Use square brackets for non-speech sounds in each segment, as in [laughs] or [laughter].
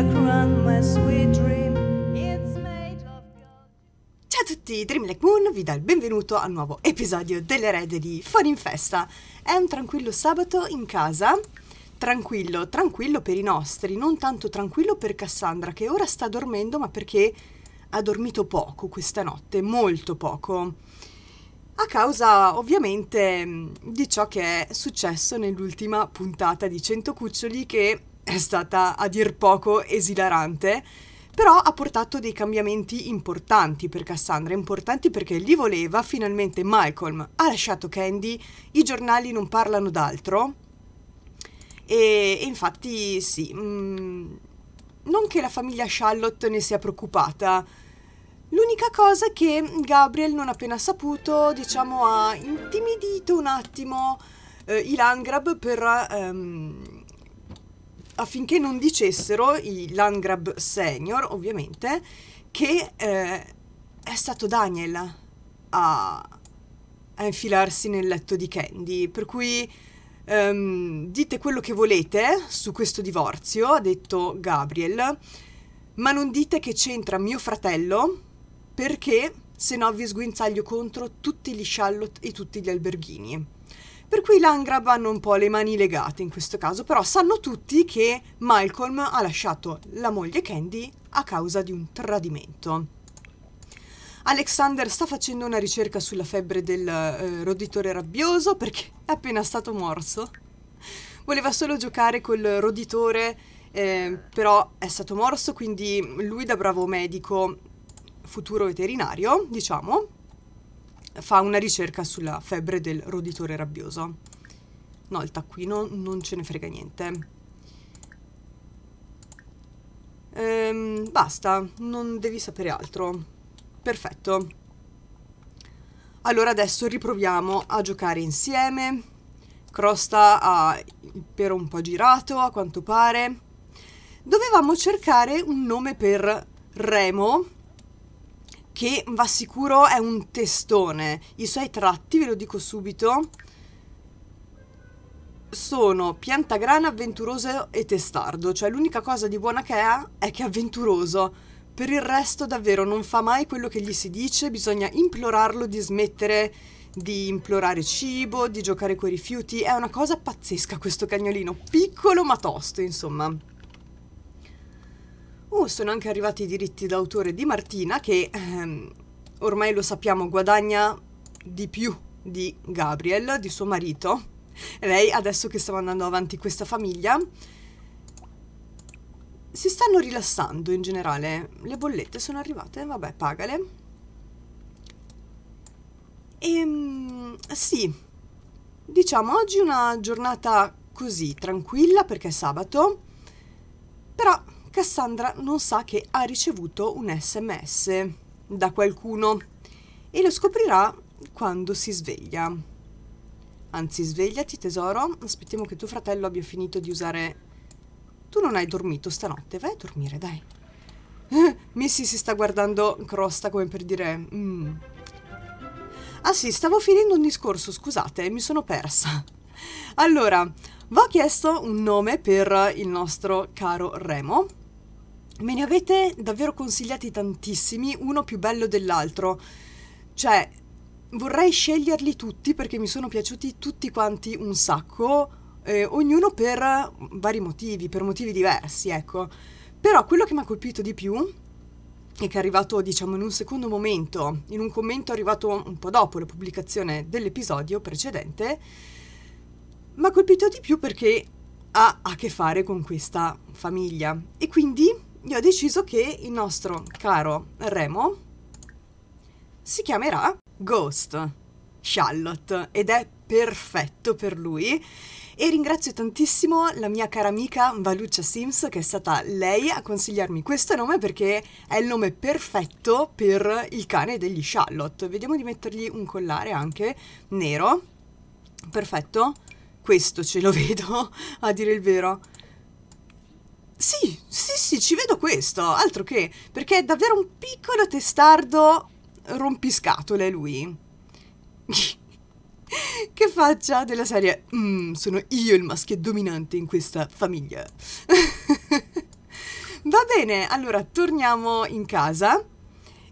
Ciao a tutti, Dream Like Moon vi dà il benvenuto al nuovo episodio dell'erede di Fuori in Festa. È un tranquillo sabato in casa, tranquillo, tranquillo per i nostri, non tanto tranquillo per Cassandra che ora sta dormendo ma perché ha dormito poco questa notte, molto poco a causa ovviamente di ciò che è successo nell'ultima puntata di 100 cuccioli che è stata a dir poco esilarante, però ha portato dei cambiamenti importanti per Cassandra, importanti perché li voleva finalmente Malcolm, ha lasciato Candy, i giornali non parlano d'altro e, e, infatti sì, mh, mm, non che la famiglia Charlotte ne sia preoccupata, L'unica cosa è che Gabriel, non appena saputo, diciamo, ha intimidito un attimo eh, i Langrab per ehm, affinché non dicessero i Landgrab senior, ovviamente, che eh, è stato Daniel a, a, infilarsi nel letto di Candy. Per cui ehm, dite quello che volete su questo divorzio, ha detto Gabriel, ma non dite che c'entra mio fratello perché se no vi sguinzaglio contro tutti gli Charlotte e tutti gli alberghini. Per cui i Langrab hanno un po' le mani legate in questo caso, però sanno tutti che Malcolm ha lasciato la moglie Candy a causa di un tradimento. Alexander sta facendo una ricerca sulla febbre del eh, roditore rabbioso perché è appena stato morso. Voleva solo giocare col roditore, eh, però è stato morso, quindi lui da bravo medico, futuro veterinario, diciamo, fa una ricerca sulla febbre del roditore rabbioso. No, il taccuino non ce ne frega niente. Ehm, basta, non devi sapere altro. Perfetto. Allora adesso riproviamo a giocare insieme. Crosta ha il pero un po' girato, a quanto pare. Dovevamo cercare un nome per Remo, che va sicuro è un testone. I suoi tratti, ve lo dico subito, sono piantagrana, avventuroso e testardo. Cioè l'unica cosa di buona che ha è che è avventuroso. Per il resto davvero non fa mai quello che gli si dice, bisogna implorarlo di smettere di implorare cibo, di giocare coi rifiuti. È una cosa pazzesca questo cagnolino, piccolo ma tosto, insomma. Oh, sono anche arrivati i diritti d'autore di Martina che ehm, ormai lo sappiamo guadagna di più di Gabriel, di suo marito. E lei, adesso che sta andando avanti questa famiglia, si stanno rilassando in generale. Le bollette sono arrivate, vabbè, pagale. E ehm, sì, diciamo oggi è una giornata così tranquilla perché è sabato, però Cassandra non sa che ha ricevuto un sms da qualcuno e lo scoprirà quando si sveglia. Anzi, svegliati tesoro, aspettiamo che tuo fratello abbia finito di usare... Tu non hai dormito stanotte, vai a dormire, dai. Eh, Missy si sta guardando crosta come per dire... Mm. Ah sì, stavo finendo un discorso, scusate, mi sono persa. Allora, va chiesto un nome per il nostro caro Remo Me ne avete davvero consigliati tantissimi, uno più bello dell'altro. Cioè, vorrei sceglierli tutti perché mi sono piaciuti tutti quanti un sacco, eh, ognuno per vari motivi, per motivi diversi, ecco. Però quello che mi ha colpito di più e che è arrivato diciamo in un secondo momento, in un commento arrivato un po' dopo la pubblicazione dell'episodio precedente, mi ha colpito di più perché ha a che fare con questa famiglia e quindi io ho deciso che il nostro caro Remo si chiamerà Ghost Charlotte ed è perfetto per lui e ringrazio tantissimo la mia cara amica Valuccia Sims che è stata lei a consigliarmi questo nome perché è il nome perfetto per il cane degli Charlotte. Vediamo di mettergli un collare anche nero. Perfetto. Questo ce lo [laughs] vedo, a dire il vero. Sì, sì, sì, ci vedo questo, altro che, perché è davvero un piccolo testardo rompiscatole lui. [laughs] che faccia della serie, mm, sono io il maschio dominante in questa famiglia. [laughs] Va bene, allora torniamo in casa.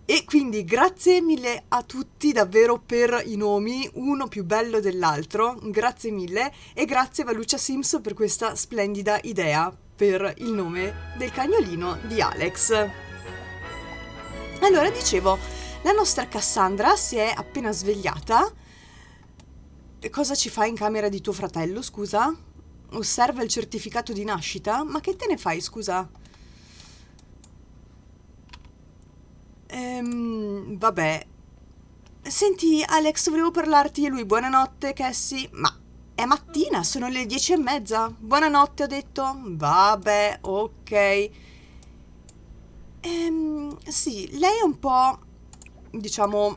E quindi grazie mille a tutti davvero per i nomi, uno più bello dell'altro, grazie mille e grazie Valucia Sims per questa splendida idea per il nome del cagnolino di Alex. Allora dicevo, la nostra Cassandra si è appena svegliata. E cosa ci fa in camera di tuo fratello, scusa? Osserva il certificato di nascita? Ma che te ne fai, scusa? Ehm, vabbè. Senti, Alex, volevo parlarti e lui. Buonanotte, Cassie. Ma è mattina, sono le dieci e mezza. Buonanotte, ho detto. Vabbè, ok. Ehm, sì, lei è un po', diciamo,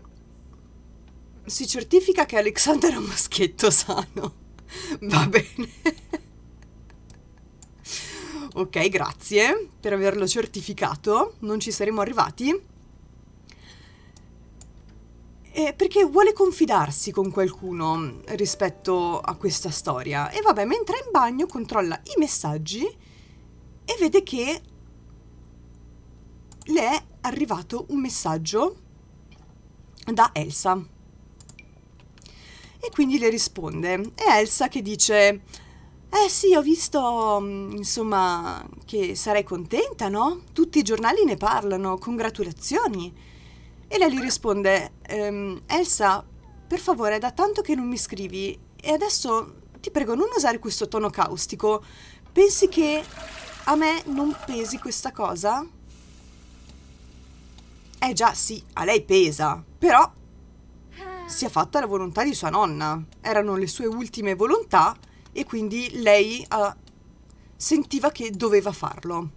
si certifica che Alexander è un maschietto sano. [laughs] Va bene. ok, grazie per averlo certificato. Non ci saremmo arrivati eh, perché vuole confidarsi con qualcuno mm, rispetto a questa storia. E vabbè, mentre è in bagno controlla i messaggi e vede che le è arrivato un messaggio da Elsa. E quindi le risponde. È Elsa che dice... Eh sì, ho visto, mm, insomma, che sarei contenta, no? Tutti i giornali ne parlano, congratulazioni. E lei gli risponde, ehm, Elsa, per favore, da tanto che non mi scrivi, e adesso ti prego non usare questo tono caustico, pensi che a me non pesi questa cosa? Eh già, sì, a lei pesa, però si è fatta la volontà di sua nonna. Erano le sue ultime volontà e quindi lei uh, sentiva che doveva farlo.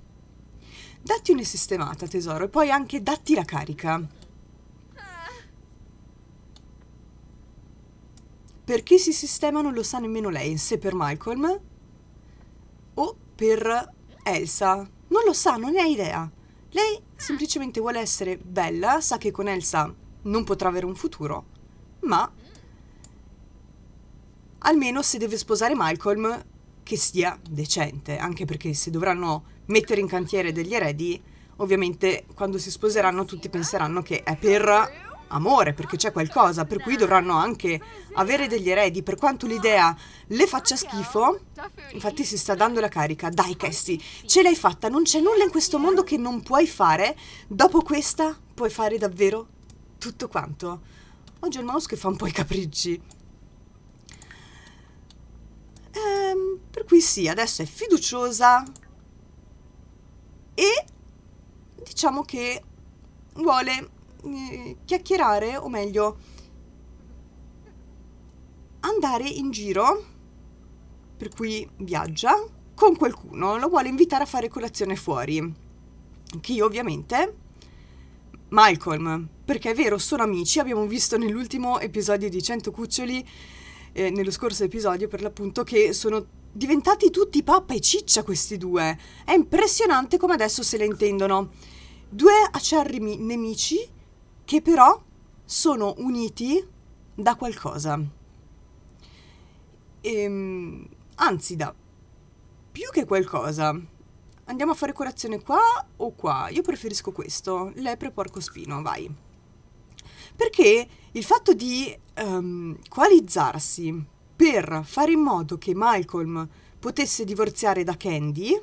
Datti una sistemata, tesoro, e poi anche datti la carica. Per chi si sistema non lo sa nemmeno lei, se per Malcolm o per Elsa. Non lo sa, non ne ha idea. Lei semplicemente vuole essere bella, sa che con Elsa non potrà avere un futuro, ma almeno se deve sposare Malcolm che sia decente, anche perché se dovranno mettere in cantiere degli eredi, ovviamente quando si sposeranno tutti penseranno che è per amore, perché c'è qualcosa, per cui dovranno anche avere degli eredi. Per quanto l'idea le faccia schifo, infatti si sta dando la carica. Dai, Cassie, ce l'hai fatta, non c'è nulla in questo mondo che non puoi fare. Dopo questa puoi fare davvero tutto quanto. Oggi è il mouse che fa un po' i capricci. Ehm, per cui sì, adesso è fiduciosa e diciamo che vuole eh, chiacchierare, o meglio, andare in giro, per cui viaggia, con qualcuno, lo vuole invitare a fare colazione fuori. Che io ovviamente... Malcolm, perché è vero, sono amici, abbiamo visto nell'ultimo episodio di 100 cuccioli, eh, nello scorso episodio per l'appunto, che sono diventati tutti pappa e ciccia questi due. È impressionante come adesso se le intendono. Due acerrimi nemici che però sono uniti da qualcosa. E, ehm, anzi, da più che qualcosa. Andiamo a fare colazione qua o qua? Io preferisco questo, lepre porcospino, vai. Perché il fatto di um, coalizzarsi per fare in modo che Malcolm potesse divorziare da Candy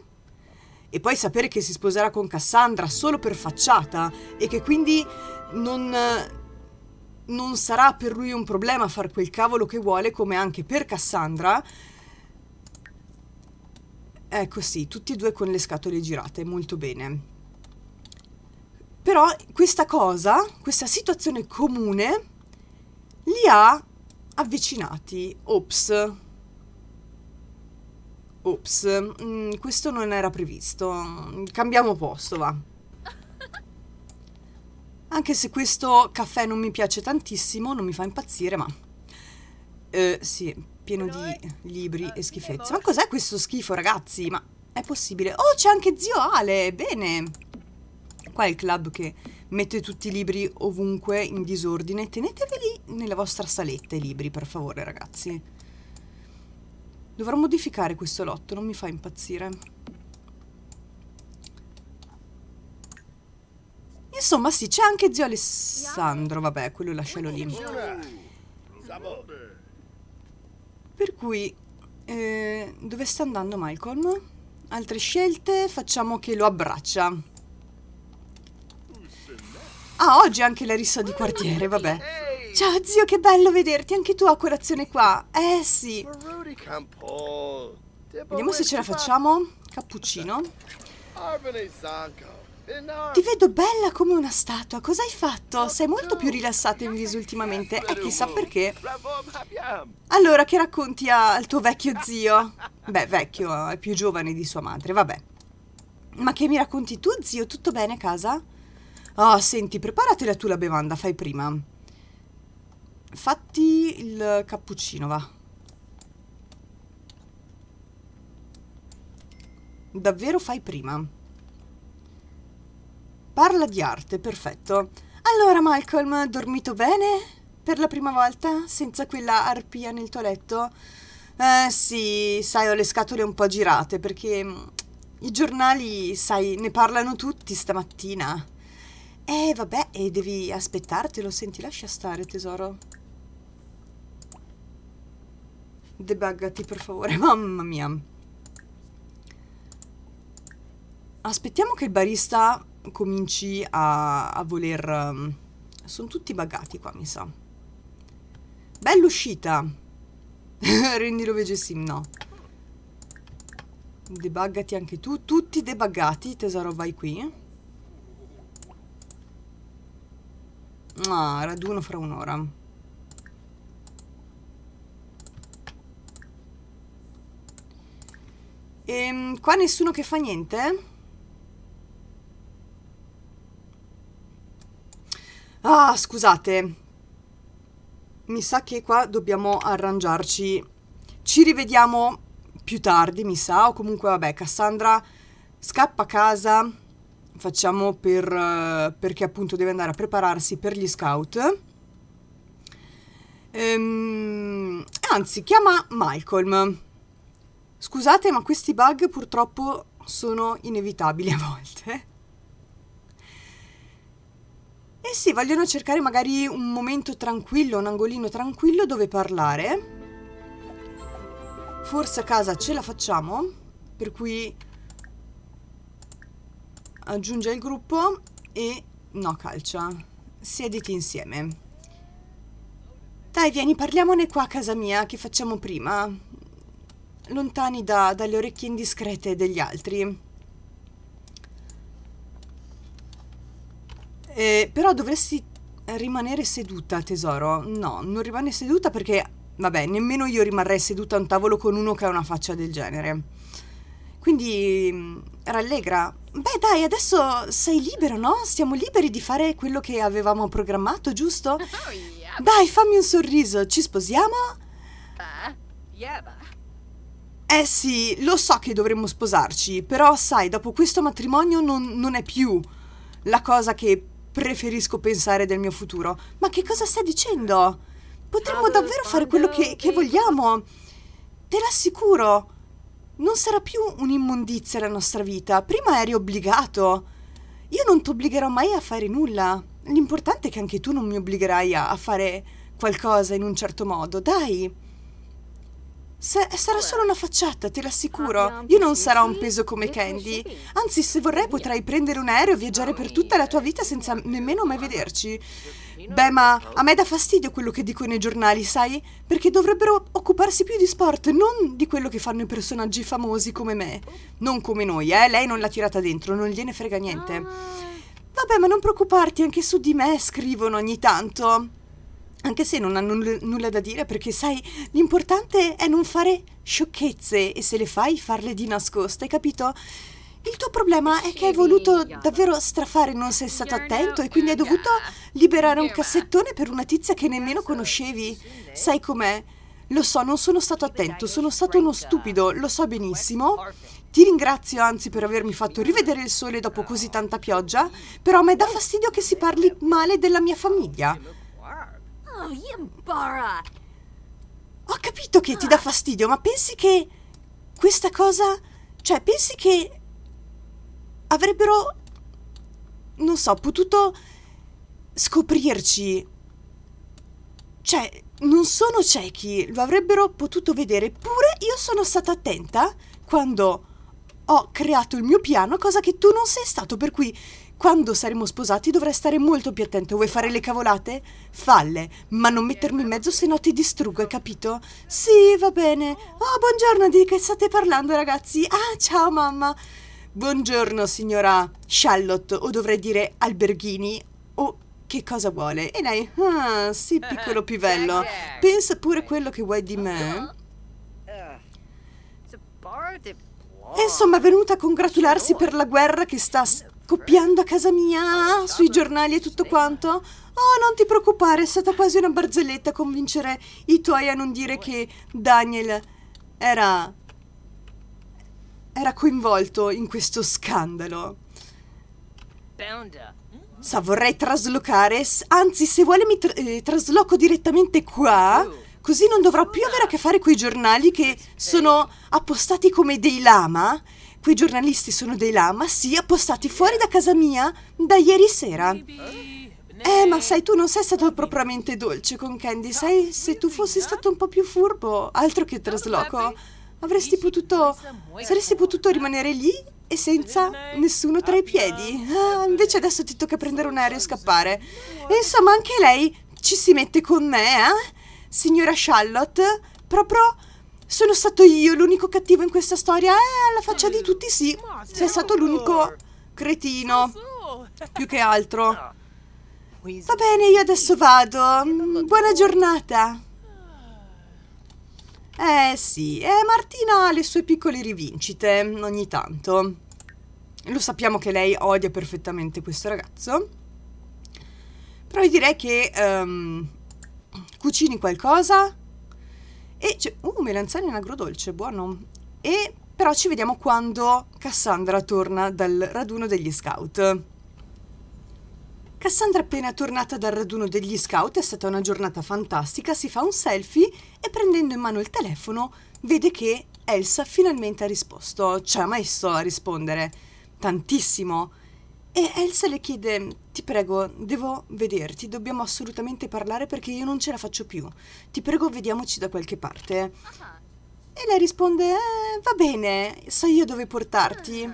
e poi sapere che si sposerà con Cassandra solo per facciata e che quindi non, non sarà per lui un problema far quel cavolo che vuole, come anche per Cassandra. Ecco sì, tutti e due con le scatole girate, molto bene. Però questa cosa, questa situazione comune, li ha avvicinati. Ops. Ops, mm, questo non era previsto. Cambiamo posto, va. Anche se questo caffè non mi piace tantissimo, non mi fa impazzire, ma... Eh, sì, pieno di libri eh, e schifezze. Ma cos'è questo schifo, ragazzi? Ma è possibile? Oh, c'è anche zio Ale! Bene! Qua è il club che mette tutti i libri ovunque in disordine. Teneteveli nella vostra saletta i libri, per favore, ragazzi. Dovrò modificare questo lotto, non mi fa impazzire. Insomma, sì, c'è anche zio Alessandro. Vabbè, quello lascialo lì. Per cui, eh, dove sta andando Malcolm? Altre scelte? Facciamo che lo abbraccia. Ah, oggi anche la rissa di quartiere, vabbè. Ciao zio, che bello vederti, anche tu a colazione qua. Eh sì. Vediamo se ce la facciamo. Cappuccino. Ti vedo bella come una statua. Cosa hai fatto? Sei molto più rilassata in viso ultimamente e chissà perché. Allora, che racconti al tuo vecchio zio? Beh, vecchio, è eh, più giovane di sua madre, vabbè. Ma che mi racconti tu, zio? Tutto bene a casa? Oh, senti, preparatela tu la bevanda, fai prima. Fatti il cappuccino, va. Davvero fai prima. Parla di arte, perfetto. Allora, Malcolm, ha dormito bene? Per la prima volta? Senza quella arpia nel tuo letto? Eh sì, sai, ho le scatole un po' girate perché mm, i giornali, sai, ne parlano tutti stamattina. Eh vabbè, e devi aspettartelo, senti, lascia stare tesoro. Debuggati per favore, [laughs] mamma mia. Aspettiamo che il barista cominci a, a voler... Um, ehm, sono tutti buggati qua, mi sa. Bella uscita! [laughs] Rendilo vegesim, no. Debuggati anche tu. Tutti debuggati, tesoro, vai qui. Ah, raduno fra un'ora. E ehm, qua nessuno che fa niente? Ah, scusate. Mi sa che qua dobbiamo arrangiarci. Ci rivediamo più tardi, mi sa. O comunque, vabbè, Cassandra scappa a casa. Facciamo per, eh, perché appunto deve andare a prepararsi per gli scout. Ehm, anzi, chiama Malcolm. Scusate, ma questi bug purtroppo sono inevitabili a volte. E eh sì, vogliono cercare magari un momento tranquillo, un angolino tranquillo dove parlare. Forse a casa ce la facciamo, per cui aggiunge il gruppo e no calcia, siediti insieme. Dai, vieni, parliamone qua a casa mia, che facciamo prima? Lontani da, dalle orecchie indiscrete degli altri. Eh, però dovresti eh, rimanere seduta, tesoro. No, non rimane seduta perché, vabbè, nemmeno io rimarrei seduta a un tavolo con uno che ha una faccia del genere. Quindi mm, rallegra. Beh, dai, adesso sei libero, no? Siamo liberi di fare quello che avevamo programmato, giusto? Ah, ah, dai, fammi un sorriso, ci sposiamo? Eh, eh sì, lo so che dovremmo sposarci, però sai, dopo questo matrimonio non, non è più la cosa che Preferisco pensare del mio futuro. Ma che cosa stai dicendo? Potremmo davvero fare quello che, che vogliamo. Te l'assicuro. Non sarà più un'immondizia la nostra vita. Prima eri obbligato. Io non ti obbligherò mai a fare nulla. L'importante è che anche tu non mi obbligherai a, a fare qualcosa in un certo modo. Dai. Se, sarà solo una facciata, te l'assicuro. Io non sarò un peso come Candy. Anzi, se vorrei potrai prendere un aereo e viaggiare per tutta la tua vita senza nemmeno mai vederci. Beh, ma a me dà fastidio quello che dicono i giornali, sai? Perché dovrebbero occuparsi più di sport, non di quello che fanno i personaggi famosi come me. Non come noi, eh? Lei non l'ha tirata dentro, non gliene frega niente. Ah. Vabbè, ma non preoccuparti, anche su di me scrivono ogni tanto anche se non hanno nulla da dire perché sai, l'importante è non fare sciocchezze e se le fai farle di nascosto, hai capito? Il tuo problema è che hai voluto davvero strafare, non sei stato attento e eh, quindi hai dovuto liberare un cassettone per una tizia che nemmeno conoscevi. Sai com'è? Lo so, non sono stato attento, sono stato uno stupido, lo so benissimo. Ti ringrazio anzi per avermi fatto rivedere il sole dopo così tanta pioggia, però mi dà fastidio che si parli male della mia famiglia. Oh, Yambara! Ho capito che ti dà ah. fastidio, ma pensi che questa cosa... Cioè, pensi che avrebbero, non so, potuto scoprirci. Cioè, non sono ciechi, lo avrebbero potuto vedere. Eppure io sono stata attenta quando ho creato il mio piano, cosa che tu non sei stato, per cui quando saremo sposati dovrai stare molto più attento. Vuoi fare le cavolate? Falle, ma non mettermi in mezzo se no ti distruggo, hai capito? Sì, va bene. Oh, buongiorno, di che state parlando, ragazzi? Ah, ciao mamma. Buongiorno, signora Charlotte, o dovrei dire Alberghini, o che cosa vuole? E lei, ah, sì, eh, piccolo eh, pivello, pensa pure quello che vuoi di me. Eh, Insomma, è venuta a congratularsi per la guerra che sta scoppiando a casa mia, sui giornali e tutto quanto? Oh, non ti preoccupare, è stata quasi una barzelletta convincere i tuoi a non dire che Daniel era... era coinvolto in questo scandalo. Sa, vorrei traslocare, anzi se vuole mi tra eh, trasloco direttamente qua, così non dovrò più avere a che fare con i giornali che sono appostati come dei lama Quei giornalisti sono dei lama, sì, appostati fuori da casa mia da ieri sera. Eh, ma sai, tu non sei stato propriamente dolce con Candy, sai? Se tu fossi stato un po' più furbo, altro che trasloco, avresti potuto... saresti potuto rimanere lì e senza nessuno tra i piedi. Ah, invece adesso ti tocca prendere un aereo e scappare. E insomma, anche lei ci si mette con me, eh? Signora Charlotte, proprio sono stato io l'unico cattivo in questa storia. Eh, alla faccia di tutti sì. Sei stato l'unico cretino. Più che altro. Ah. Va bene, io adesso vado. Buona giornata. Eh sì, eh, Martina ha le sue piccole rivincite ogni tanto. Lo sappiamo che lei odia perfettamente questo ragazzo. Però io direi che um, cucini qualcosa, e c'è, uh, melanzane in agrodolce, buono. E però ci vediamo quando Cassandra torna dal raduno degli scout. Cassandra appena tornata dal raduno degli scout è stata una giornata fantastica, si fa un selfie e prendendo in mano il telefono vede che Elsa finalmente ha risposto, ci ha messo a rispondere, tantissimo, e Elsa le chiede, ti prego, devo vederti, dobbiamo assolutamente parlare perché io non ce la faccio più. Ti prego, vediamoci da qualche parte. E lei risponde, eh, va bene, so io dove portarti.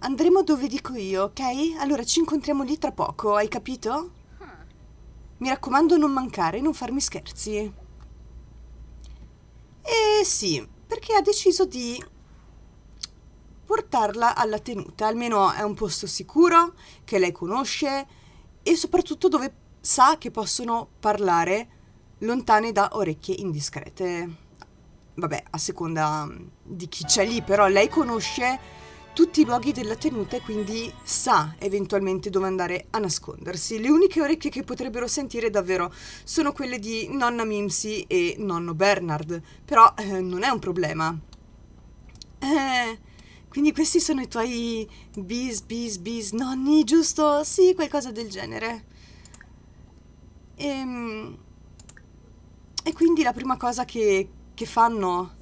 Andremo dove dico io, ok? Allora ci incontriamo lì tra poco, hai capito? Mi raccomando non mancare, non farmi scherzi. E eh sì, perché ha deciso di portarla alla tenuta, almeno è un posto sicuro, che lei conosce e soprattutto dove sa che possono parlare lontane da orecchie indiscrete. Vabbè, a seconda mm, di chi c'è lì, però lei conosce tutti i luoghi della tenuta e quindi sa eventualmente dove andare a nascondersi. Le uniche orecchie che potrebbero sentire davvero sono quelle di nonna Mimsy e nonno Bernard, però eh, non è un problema. Eh, quindi questi sono i tuoi bis, bis, bis, nonni, giusto? Sì, qualcosa del genere. E, ehm, e quindi la prima cosa che, che fanno,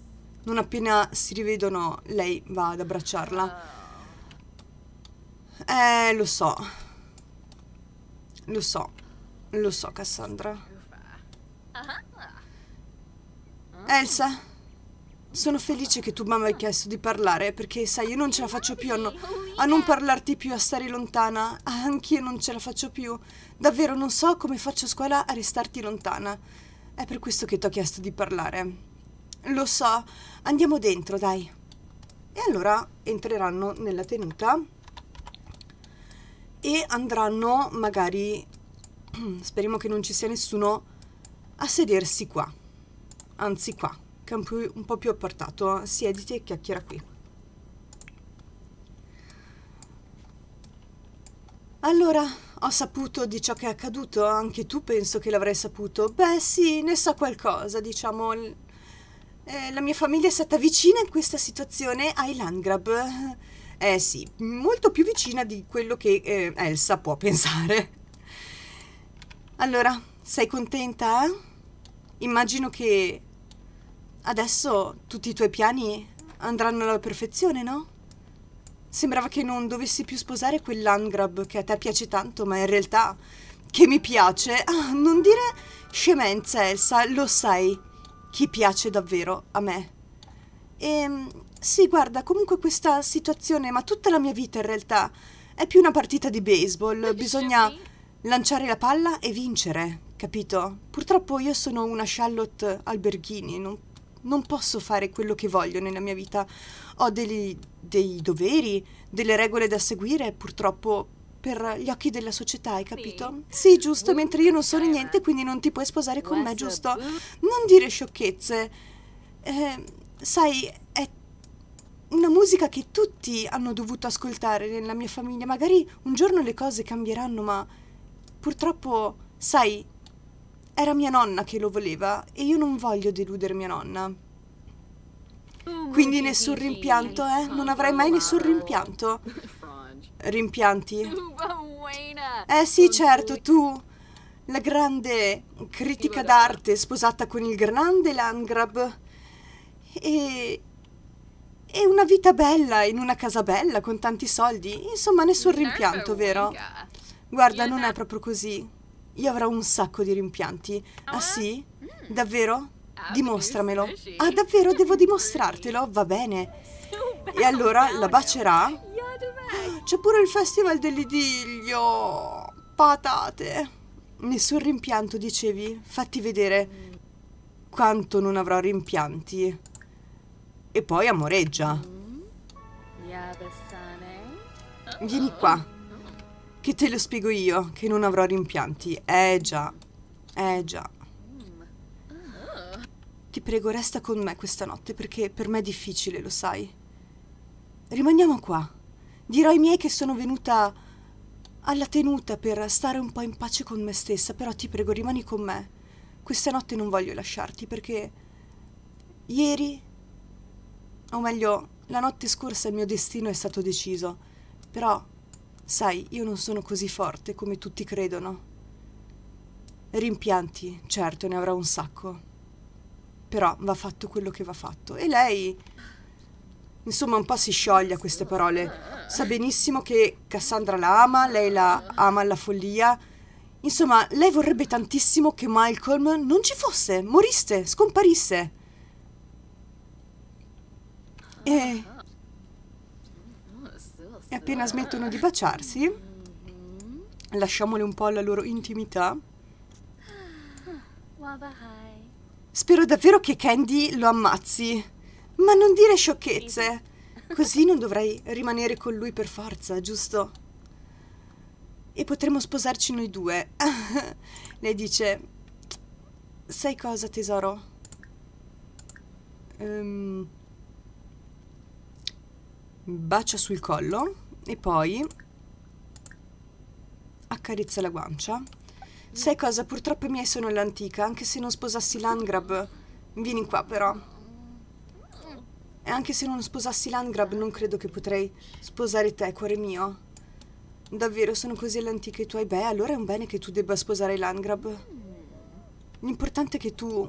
non appena si rivedono, lei va ad abbracciarla. Eh, lo so. Lo so. Lo so, Cassandra. Elsa. Sono felice che tu mamma hai chiesto di parlare perché sai, io non ce la faccio più a, no, a non parlarti più, a stare lontana. Anch'io non ce la faccio più. Davvero non so come faccio a scuola a restarti lontana. È per questo che ti ho chiesto di parlare. Lo so, andiamo dentro, dai. E allora entreranno nella tenuta e andranno magari, [clears throat] speriamo che non ci sia nessuno, a sedersi qua, anzi qua campo un po' più appartato. Siediti e chiacchiera qui. Allora, ho saputo di ciò che è accaduto, anche tu penso che l'avrai saputo. Beh sì, ne so qualcosa, diciamo. Eh, la mia famiglia è stata vicina in questa situazione ai Landgrab. Eh sì, molto più vicina di quello che eh, Elsa può pensare. Allora, sei contenta? Immagino che Adesso tutti i tuoi piani andranno alla perfezione, no? Sembrava che non dovessi più sposare quell'Angrab che a te piace tanto, ma in realtà che mi piace. Ah, non dire scemenza, Elsa, lo sai. Chi piace davvero a me. E ehm, sì, guarda, comunque questa situazione, ma tutta la mia vita in realtà, è più una partita di baseball. Bisogna lanciare la palla e vincere, capito? Purtroppo io sono una Charlotte Alberghini, non non posso fare quello che voglio nella mia vita. Ho degli, dei doveri, delle regole da seguire, purtroppo per gli occhi della società, hai capito? Sì, giusto, mentre io non sono niente, quindi non ti puoi sposare con me, giusto? Non dire sciocchezze. Eh, sai, è una musica che tutti hanno dovuto ascoltare nella mia famiglia. Magari un giorno le cose cambieranno, ma purtroppo, sai, era mia nonna che lo voleva e io non voglio deludere mia nonna. Quindi nessun rimpianto, eh? Non avrai mai nessun rimpianto. Rimpianti? Eh sì, certo, tu. La grande critica d'arte sposata con il grande Landgrab. E... E una vita bella in una casa bella con tanti soldi. Insomma, nessun rimpianto, vero? Guarda, non è proprio così. Io avrò un sacco di rimpianti. Ah, ah? sì? Mm. Davvero? Ah, Dimostramelo. Ah, davvero devo dimostrartelo? Va bene. E allora la bacerà? C'è pure il festival dell'idillio. Patate. Nessun rimpianto, dicevi? Fatti vedere. Quanto non avrò rimpianti. E poi amoreggia. Mm. Vieni qua. Che te lo spiego io, che non avrò rimpianti. Eh già, eh già. Ti prego, resta con me questa notte perché per me è difficile, lo sai. Rimaniamo qua. Dirò ai miei che sono venuta alla tenuta per stare un po' in pace con me stessa, però ti prego, rimani con me. Questa notte non voglio lasciarti perché ieri, o meglio, la notte scorsa il mio destino è stato deciso. Però Sai, io non sono così forte come tutti credono. Rimpianti, certo, ne avrà un sacco. Però va fatto quello che va fatto. E lei... Insomma, un po' si scioglie a queste parole. Sa benissimo che Cassandra la ama, lei la ama alla follia. Insomma, lei vorrebbe tantissimo che Malcolm non ci fosse, morisse, scomparisse. E e appena smettono di baciarsi, lasciamole un po' alla loro intimità. Spero davvero che Candy lo ammazzi, ma non dire sciocchezze. Così non dovrei rimanere con lui per forza, giusto? E potremmo sposarci noi due. [laughs] Lei dice, sai cosa tesoro? Ehm... Um, bacia sul collo e poi accarezza la guancia. Sai cosa? Purtroppo i miei sono l'antica, anche se non sposassi l'angrab. Vieni qua però. E anche se non sposassi l'angrab non credo che potrei sposare te, cuore mio. Davvero sono così all'antica i tuoi? Beh, allora è un bene che tu debba sposare l'angrab. L'importante è che tu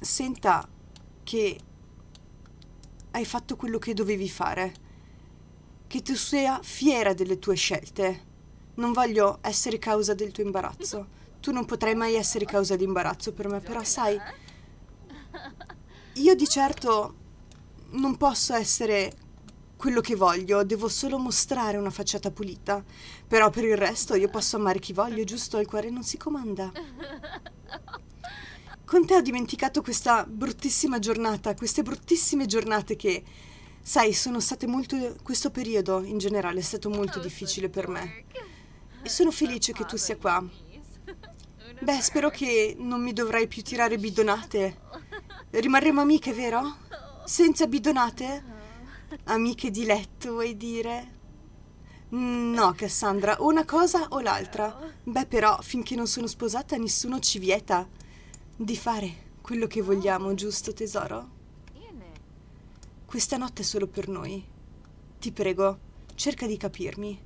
senta che hai fatto quello che dovevi fare che tu sia fiera delle tue scelte. Non voglio essere causa del tuo imbarazzo. Tu non potrai mai essere causa di imbarazzo per me, però sai, io di certo non posso essere quello che voglio, devo solo mostrare una facciata pulita. Però per il resto io posso amare chi voglio, giusto? Il cuore non si comanda. Con te ho dimenticato questa bruttissima giornata, queste bruttissime giornate che Sai, sono state molto... questo periodo in generale è stato molto difficile per me. E sono felice che tu sia qua. Beh, spero che non mi dovrai più tirare bidonate. Rimarremo amiche, vero? Senza bidonate? Amiche di letto, vuoi dire? Mm, no, Cassandra, o una cosa o l'altra. Beh, però, finché non sono sposata, nessuno ci vieta di fare quello che vogliamo, giusto, tesoro? Questa notte è solo per noi. Ti prego, cerca di capirmi.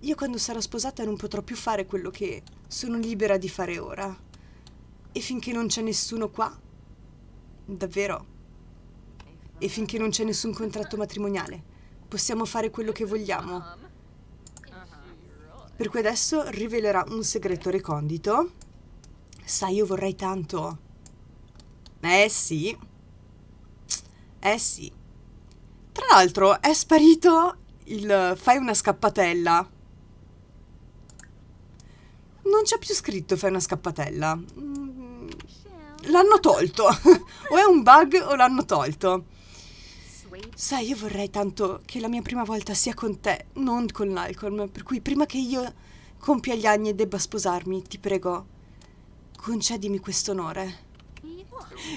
Io quando sarò sposata non potrò più fare quello che sono libera di fare ora. E finché non c'è nessuno qua, davvero, e finché non c'è nessun contratto matrimoniale, possiamo fare quello che vogliamo. Per cui adesso rivelerà un segreto recondito. Sai, io vorrei tanto. Eh sì. Eh sì. Tra l'altro è sparito il fai una scappatella. Non c'è più scritto fai una scappatella. Mm, l'hanno tolto. [laughs] o è un bug o l'hanno tolto. Sai, io vorrei tanto che la mia prima volta sia con te, non con l'Alcorn, per cui prima che io compia gli anni e debba sposarmi, ti prego, concedimi questo onore.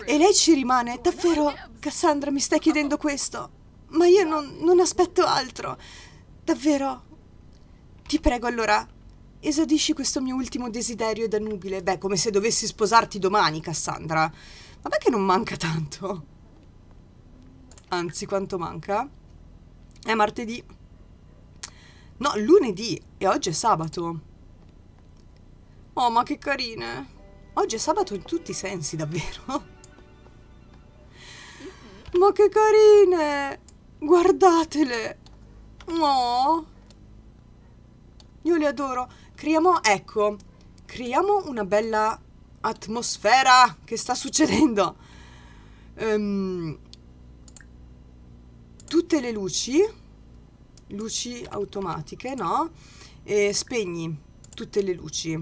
E lei ci rimane, davvero, Cassandra mi stai chiedendo questo, ma io non, non aspetto altro, davvero. Ti prego allora, esaudisci questo mio ultimo desiderio da nubile, beh, come se dovessi sposarti domani, Cassandra. Vabbè che non manca tanto. Anzi, quanto manca? È martedì. No, lunedì e oggi è sabato. Oh, ma che carine. Oggi è sabato in tutti i sensi, davvero. Ma che carine! Guardatele! Oh! Io le adoro. Creiamo, ecco, creiamo una bella atmosfera che sta succedendo. Um, tutte le luci, luci automatiche, no? E spegni tutte le luci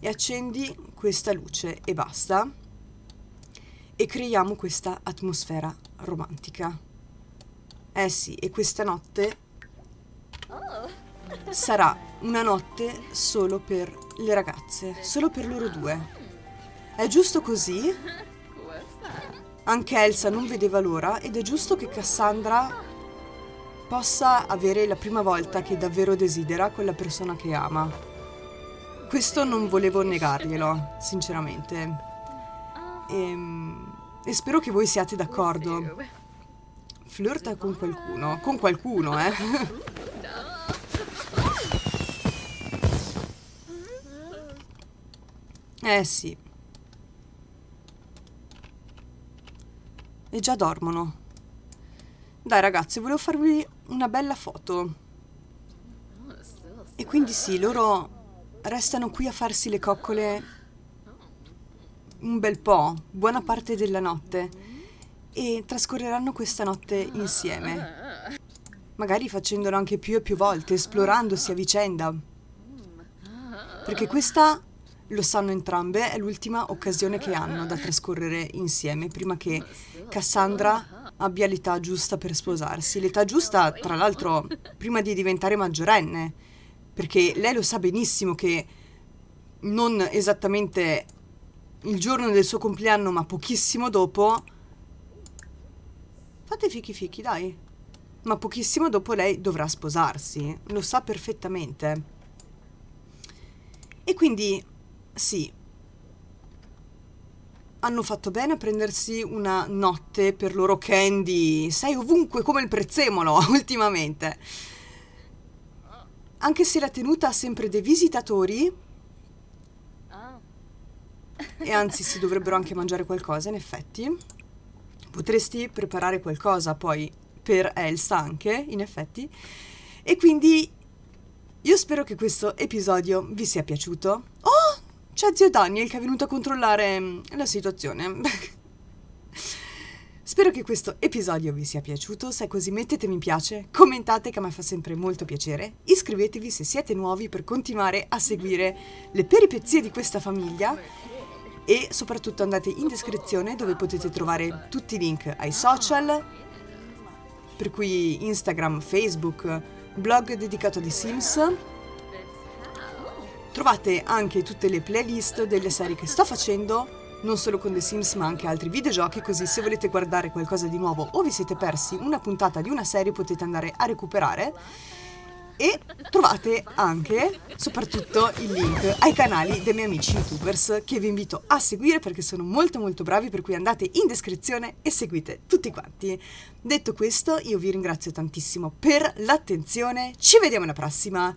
e accendi questa luce e basta e creiamo questa atmosfera romantica. Eh sì, e questa notte oh. sarà una notte solo per le ragazze, solo per loro due. È giusto così? Anche Elsa non vedeva l'ora ed è giusto che Cassandra possa avere la prima volta che davvero desidera quella persona che ama questo non volevo negarglielo, sinceramente. E, ehm, e spero che voi siate d'accordo. Flirta con qualcuno, con qualcuno, eh. Eh sì. E già dormono. Dai ragazzi, volevo farvi una bella foto. E quindi sì, loro restano qui a farsi le coccole un bel po', buona parte della notte, e trascorreranno questa notte insieme. Magari facendolo anche più e più volte, esplorandosi a vicenda. Perché questa, lo sanno entrambe, è l'ultima occasione che hanno da trascorrere insieme prima che Cassandra abbia l'età giusta per sposarsi. L'età giusta, tra l'altro, prima di diventare maggiorenne perché lei lo sa benissimo che non esattamente il giorno del suo compleanno, ma pochissimo dopo... Fate fichi fichi, dai. Ma pochissimo dopo lei dovrà sposarsi, lo sa perfettamente. E quindi, sì, hanno fatto bene a prendersi una notte per loro candy. Sei ovunque come il prezzemolo [laughs] ultimamente anche se la tenuta ha sempre dei visitatori. Ah. E anzi, si dovrebbero anche mangiare qualcosa, in effetti. Potresti preparare qualcosa poi per Elsa anche, in effetti. E quindi io spero che questo episodio vi sia piaciuto. Oh, c'è zio Daniel che è venuto a controllare mm, la situazione. Spero che questo episodio vi sia piaciuto, se è così mettete mi piace, commentate che a me fa sempre molto piacere, iscrivetevi se siete nuovi per continuare a seguire le peripezie di questa famiglia e soprattutto andate in descrizione dove potete trovare tutti i link ai social, per cui Instagram, Facebook, blog dedicato a The Sims. Trovate anche tutte le playlist delle serie che sto facendo non solo con The Sims ma anche altri videogiochi, così se volete guardare qualcosa di nuovo o vi siete persi una puntata di una serie potete andare a recuperare e trovate anche, soprattutto, il link ai canali dei miei amici youtubers che vi invito a seguire perché sono molto molto bravi, per cui andate in descrizione e seguite tutti quanti. Detto questo, io vi ringrazio tantissimo per l'attenzione, ci vediamo alla prossima!